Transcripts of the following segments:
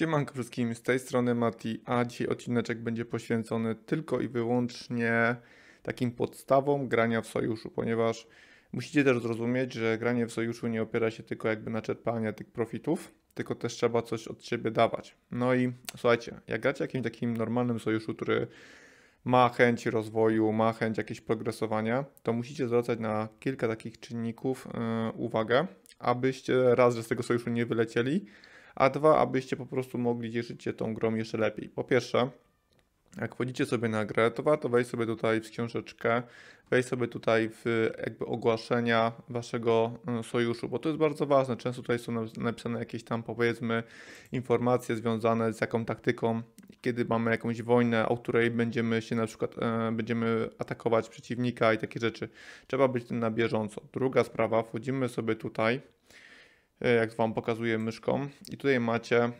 Siemanko wszystkim, z tej strony Mati, a dzisiaj odcineczek będzie poświęcony tylko i wyłącznie takim podstawom grania w sojuszu, ponieważ musicie też zrozumieć, że granie w sojuszu nie opiera się tylko jakby na czerpaniu tych profitów, tylko też trzeba coś od siebie dawać. No i słuchajcie, jak gracie jakimś takim normalnym sojuszu, który ma chęć rozwoju, ma chęć jakiegoś progresowania, to musicie zwracać na kilka takich czynników yy, uwagę, abyście raz, że z tego sojuszu nie wylecieli, a dwa, abyście po prostu mogli cieszyć się tą grą jeszcze lepiej. Po pierwsze, jak wchodzicie sobie na grę, to warto wejść sobie tutaj w książeczkę, wejść sobie tutaj w jakby ogłoszenia waszego mm, sojuszu, bo to jest bardzo ważne. Często tutaj są napisane jakieś tam powiedzmy informacje związane z jaką taktyką, kiedy mamy jakąś wojnę, o której będziemy się na przykład e, będziemy atakować przeciwnika i takie rzeczy. Trzeba być na bieżąco. Druga sprawa, wchodzimy sobie tutaj E, jak Wam pokazuję myszką. I tutaj macie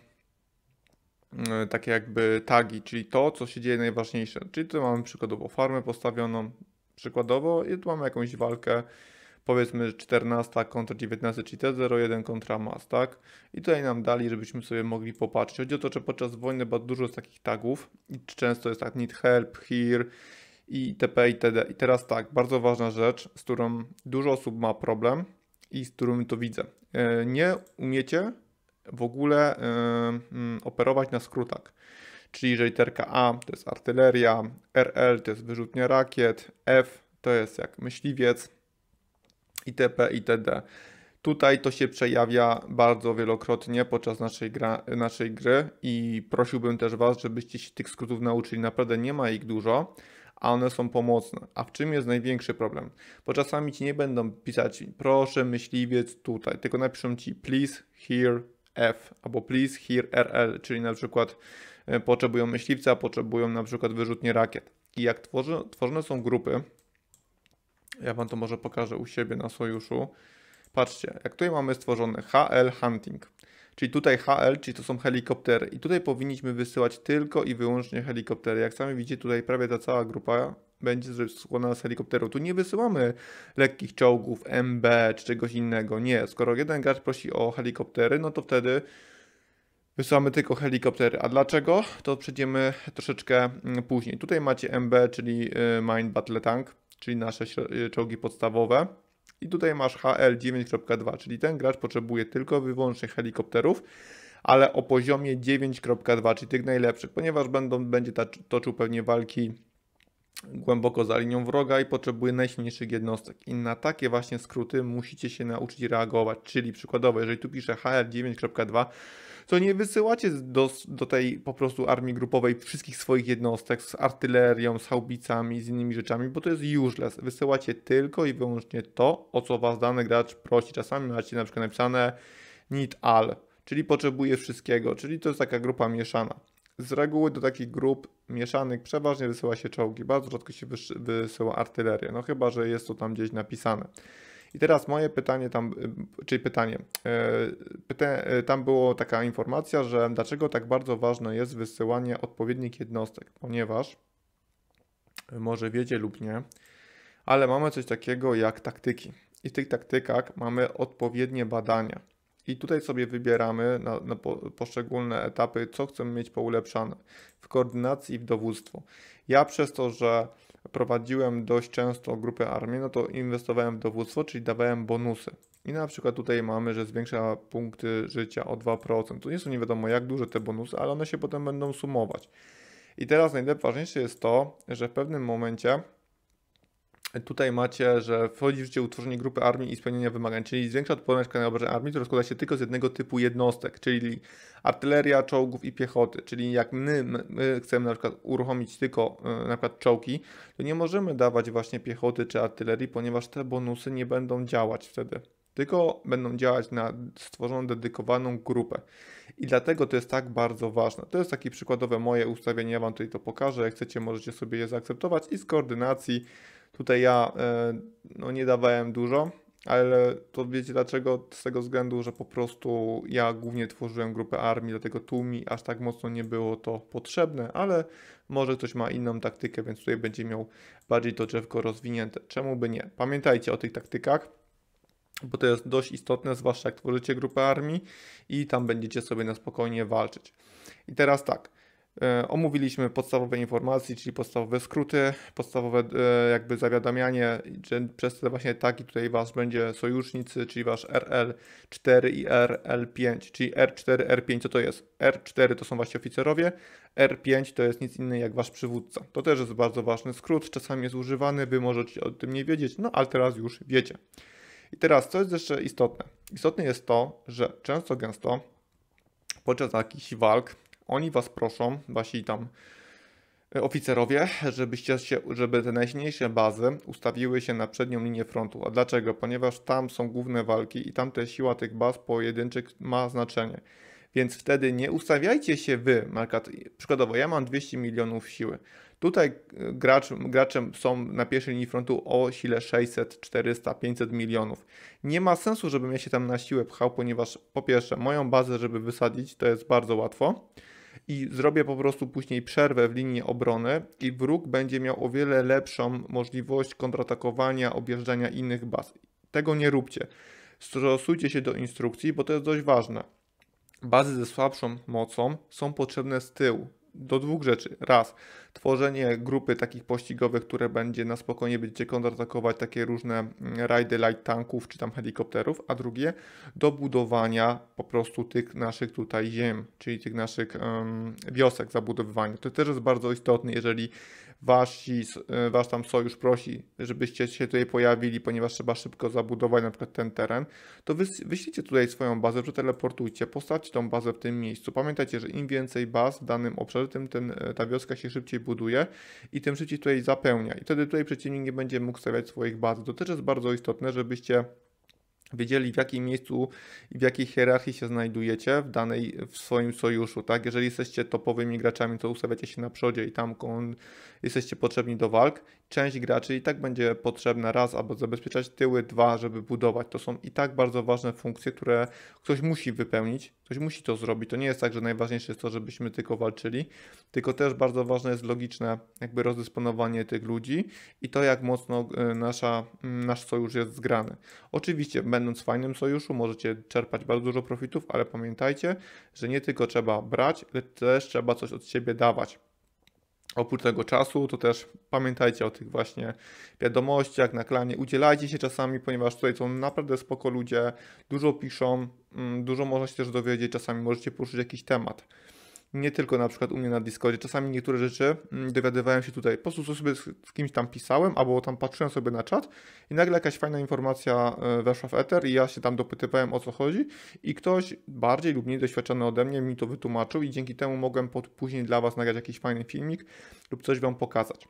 e, takie jakby tagi, czyli to, co się dzieje najważniejsze. Czyli tu mamy przykładowo farmę postawioną, przykładowo, i tu mamy jakąś walkę, powiedzmy 14 kontra 19, czyli T01 kontra MAS, tak? I tutaj nam dali, żebyśmy sobie mogli popatrzeć. Chodzi o to, że podczas wojny bardzo dużo jest takich tagów i często jest tak need help, here, itp. itd. I teraz tak, bardzo ważna rzecz, z którą dużo osób ma problem, i z którym to widzę. E, nie umiecie w ogóle e, mm, operować na skrótach. Czyli że literka A to jest artyleria, RL to jest wyrzutnia rakiet, F to jest jak myśliwiec, itp. itd. Tutaj to się przejawia bardzo wielokrotnie podczas naszej, gra, naszej gry i prosiłbym też Was, żebyście się tych skrótów nauczyli. Naprawdę nie ma ich dużo a one są pomocne. A w czym jest największy problem? Bo czasami ci nie będą pisać proszę myśliwiec tutaj, tylko napiszą ci please here F albo please here RL, czyli na przykład e, potrzebują myśliwca, potrzebują na przykład wyrzutnie rakiet. I jak tworzy, tworzone są grupy, ja Wam to może pokażę u siebie na sojuszu. Patrzcie, jak tutaj mamy stworzone HL Hunting. Czyli tutaj HL, czyli to są helikoptery. I tutaj powinniśmy wysyłać tylko i wyłącznie helikoptery. Jak sami widzicie, tutaj prawie ta cała grupa będzie składana z helikopteru Tu nie wysyłamy lekkich czołgów, MB czy czegoś innego. Nie, skoro jeden gracz prosi o helikoptery, no to wtedy wysyłamy tylko helikoptery. A dlaczego? To przejdziemy troszeczkę mm, później. Tutaj macie MB, czyli y, Mind Battle Tank, czyli nasze y, czołgi podstawowe. I tutaj masz HL 9.2, czyli ten gracz potrzebuje tylko wyłącznie helikopterów, ale o poziomie 9.2, czyli tych najlepszych, ponieważ będą, będzie toczył pewnie walki głęboko za linią wroga i potrzebuje najsilniejszych jednostek. I na takie właśnie skróty musicie się nauczyć reagować. Czyli przykładowo, jeżeli tu piszę hl 9.2, to nie wysyłacie do, do tej po prostu armii grupowej wszystkich swoich jednostek z artylerią, z haubicami, z innymi rzeczami, bo to jest useless. Wysyłacie tylko i wyłącznie to, o co was dany gracz prosi. Czasami macie na przykład napisane need all, czyli potrzebuje wszystkiego, czyli to jest taka grupa mieszana. Z reguły do takich grup mieszanych przeważnie wysyła się czołgi, bardzo rzadko się wysyła artylerię, no chyba, że jest to tam gdzieś napisane. I teraz moje pytanie tam, y, czyli pytanie, y, pyta, y, tam było taka informacja, że dlaczego tak bardzo ważne jest wysyłanie odpowiednich jednostek, ponieważ może wiecie lub nie, ale mamy coś takiego jak taktyki. I w tych taktykach mamy odpowiednie badania. I tutaj sobie wybieramy na, na po, poszczególne etapy, co chcemy mieć poulepszane w koordynacji i w dowództwo. Ja przez to, że prowadziłem dość często grupę armii, no to inwestowałem w dowództwo, czyli dawałem bonusy. I na przykład tutaj mamy, że zwiększa punkty życia o 2%. To nie są nie wiadomo jak duże te bonusy, ale one się potem będą sumować. I teraz najważniejsze jest to, że w pewnym momencie Tutaj macie, że wchodzi w życie utworzenie grupy armii i spełnienia wymagań, czyli zwiększa odporność na obrażeń armii, która składa się tylko z jednego typu jednostek, czyli artyleria, czołgów i piechoty. Czyli jak my, my chcemy na przykład uruchomić tylko e, na przykład czołgi, to nie możemy dawać właśnie piechoty czy artylerii, ponieważ te bonusy nie będą działać wtedy tylko będą działać na stworzoną, dedykowaną grupę. I dlatego to jest tak bardzo ważne. To jest takie przykładowe moje ustawienie, ja Wam tutaj to pokażę. Jak chcecie, możecie sobie je zaakceptować i z koordynacji Tutaj ja e, no, nie dawałem dużo, ale to wiecie dlaczego? Z tego względu, że po prostu ja głównie tworzyłem grupę armii, dlatego tu mi aż tak mocno nie było to potrzebne, ale może ktoś ma inną taktykę, więc tutaj będzie miał bardziej to drzewko rozwinięte. Czemu by nie? Pamiętajcie o tych taktykach, bo to jest dość istotne, zwłaszcza jak tworzycie grupę armii i tam będziecie sobie na spokojnie walczyć. I teraz tak, E, omówiliśmy podstawowe informacje, czyli podstawowe skróty, podstawowe e, jakby zawiadamianie, że przez te właśnie taki tutaj Wasz będzie sojusznicy, czyli Wasz RL4 i RL5, czyli R4, R5 co to jest? R4 to są Wasi oficerowie, R5 to jest nic innego jak Wasz przywódca. To też jest bardzo ważny skrót, czasami jest używany, Wy możecie o tym nie wiedzieć, no ale teraz już wiecie. I teraz, co jest jeszcze istotne? Istotne jest to, że często gęsto podczas jakichś walk oni was proszą, wasi tam e, oficerowie, żebyście się, żeby te najsilniejsze bazy ustawiły się na przednią linię frontu. A dlaczego? Ponieważ tam są główne walki i tam też siła tych baz pojedynczych ma znaczenie. Więc wtedy nie ustawiajcie się wy, Markat. przykładowo ja mam 200 milionów siły. Tutaj e, gracz, graczem są na pierwszej linii frontu o sile 600, 400, 500 milionów. Nie ma sensu, żebym ja się tam na siłę pchał, ponieważ po pierwsze moją bazę, żeby wysadzić, to jest bardzo łatwo i zrobię po prostu później przerwę w linii obrony i wróg będzie miał o wiele lepszą możliwość kontratakowania, objeżdżania innych baz. Tego nie róbcie. Stosujcie się do instrukcji, bo to jest dość ważne. Bazy ze słabszą mocą są potrzebne z tyłu, do dwóch rzeczy. Raz, tworzenie grupy takich pościgowych, które będzie na spokojnie będziecie kontratakować takie różne mm, rajdy light tanków czy tam helikopterów, a drugie, do budowania po prostu tych naszych tutaj ziem, czyli tych naszych um, wiosek zabudowywania. To też jest bardzo istotne, jeżeli wasi, e, wasz tam sojusz prosi, żebyście się tutaj pojawili, ponieważ trzeba szybko zabudować na przykład ten teren, to wy, wyślijcie tutaj swoją bazę, przeteleportujcie, postawcie tą bazę w tym miejscu. Pamiętajcie, że im więcej baz w danym obszarze, obszar, tym ten, ta wioska się szybciej buduje i tym szybciej tutaj zapełnia. I wtedy tutaj przeciwnik nie będzie mógł stawiać swoich baz. To też jest bardzo istotne, żebyście wiedzieli w jakim miejscu i w jakiej hierarchii się znajdujecie w danej, w swoim sojuszu, tak? Jeżeli jesteście topowymi graczami, to ustawiacie się na przodzie i tam jesteście potrzebni do walk część graczy i tak będzie potrzebna raz, aby zabezpieczać tyły, dwa, żeby budować. To są i tak bardzo ważne funkcje, które ktoś musi wypełnić, ktoś musi to zrobić. To nie jest tak, że najważniejsze jest to, żebyśmy tylko walczyli, tylko też bardzo ważne jest logiczne jakby rozdysponowanie tych ludzi i to, jak mocno y, nasza, mm, nasz sojusz jest zgrany. Oczywiście, będąc w fajnym sojuszu, możecie czerpać bardzo dużo profitów, ale pamiętajcie, że nie tylko trzeba brać, ale też trzeba coś od siebie dawać. Oprócz tego czasu, to też pamiętajcie o tych właśnie wiadomościach na klanie. Udzielajcie się czasami, ponieważ tutaj są naprawdę spoko ludzie, dużo piszą, mm, dużo można się też dowiedzieć, czasami możecie poruszyć jakiś temat nie tylko na przykład u mnie na Discordzie. Czasami niektóre rzeczy mm, dowiadywałem się tutaj. Po prostu sobie z kimś tam pisałem albo tam patrzyłem sobie na czat i nagle jakaś fajna informacja e, weszła w ether i ja się tam dopytywałem o co chodzi i ktoś bardziej lub mniej doświadczony ode mnie mi to wytłumaczył i dzięki temu mogłem pod, później dla Was nagrać jakiś fajny filmik lub coś Wam pokazać.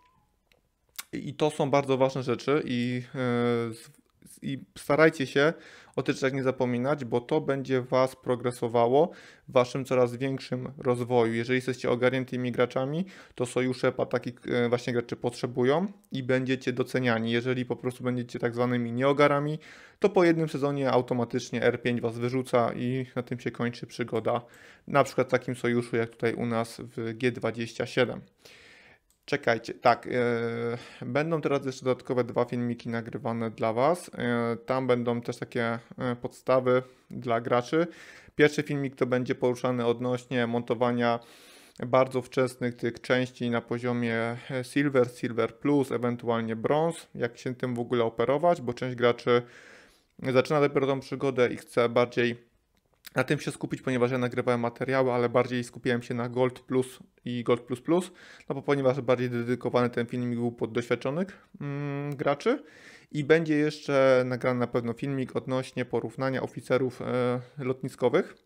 I to są bardzo ważne rzeczy i e, i starajcie się o tych rzeczach nie zapominać, bo to będzie Was progresowało w Waszym coraz większym rozwoju. Jeżeli jesteście ogarniętymi graczami, to sojusze takich e, właśnie graczy potrzebują i będziecie doceniani. Jeżeli po prostu będziecie tak zwanymi nieogarami, to po jednym sezonie automatycznie R5 Was wyrzuca i na tym się kończy przygoda na przykład w takim sojuszu jak tutaj u nas w G27. Czekajcie, tak. Yy, będą teraz jeszcze dodatkowe dwa filmiki nagrywane dla Was. Yy, tam będą też takie yy, podstawy dla graczy. Pierwszy filmik to będzie poruszany odnośnie montowania bardzo wczesnych tych części na poziomie Silver, Silver Plus, ewentualnie bronz. jak się tym w ogóle operować, bo część graczy zaczyna dopiero tą przygodę i chce bardziej na tym się skupić, ponieważ ja nagrywałem materiały, ale bardziej skupiłem się na Gold Plus i Gold Plus Plus, no bo ponieważ bardziej dedykowany ten filmik był pod doświadczonych mm, graczy i będzie jeszcze nagrany na pewno filmik odnośnie porównania oficerów e, lotniskowych,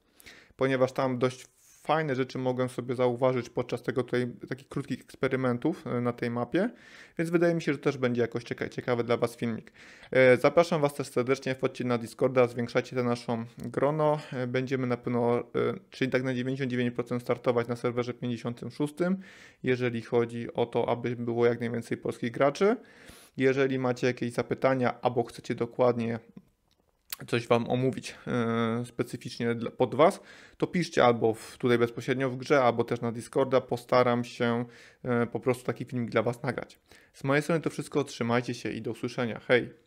ponieważ tam dość fajne rzeczy mogłem sobie zauważyć podczas tego tutaj, takich krótkich eksperymentów e, na tej mapie, więc wydaje mi się, że też będzie jakoś ciekawy dla Was filmik. E, zapraszam Was też serdecznie, wchodźcie na Discorda, zwiększajcie to naszą grono. E, będziemy na pewno, czyli tak na 99% startować na serwerze 56, jeżeli chodzi o to, aby było jak najwięcej polskich graczy. Jeżeli macie jakieś zapytania albo chcecie dokładnie coś Wam omówić yy, specyficznie dla, pod Was, to piszcie albo w, tutaj bezpośrednio w grze, albo też na Discorda. Postaram się yy, po prostu taki filmik dla Was nagrać. Z mojej strony to wszystko. Trzymajcie się i do usłyszenia. Hej!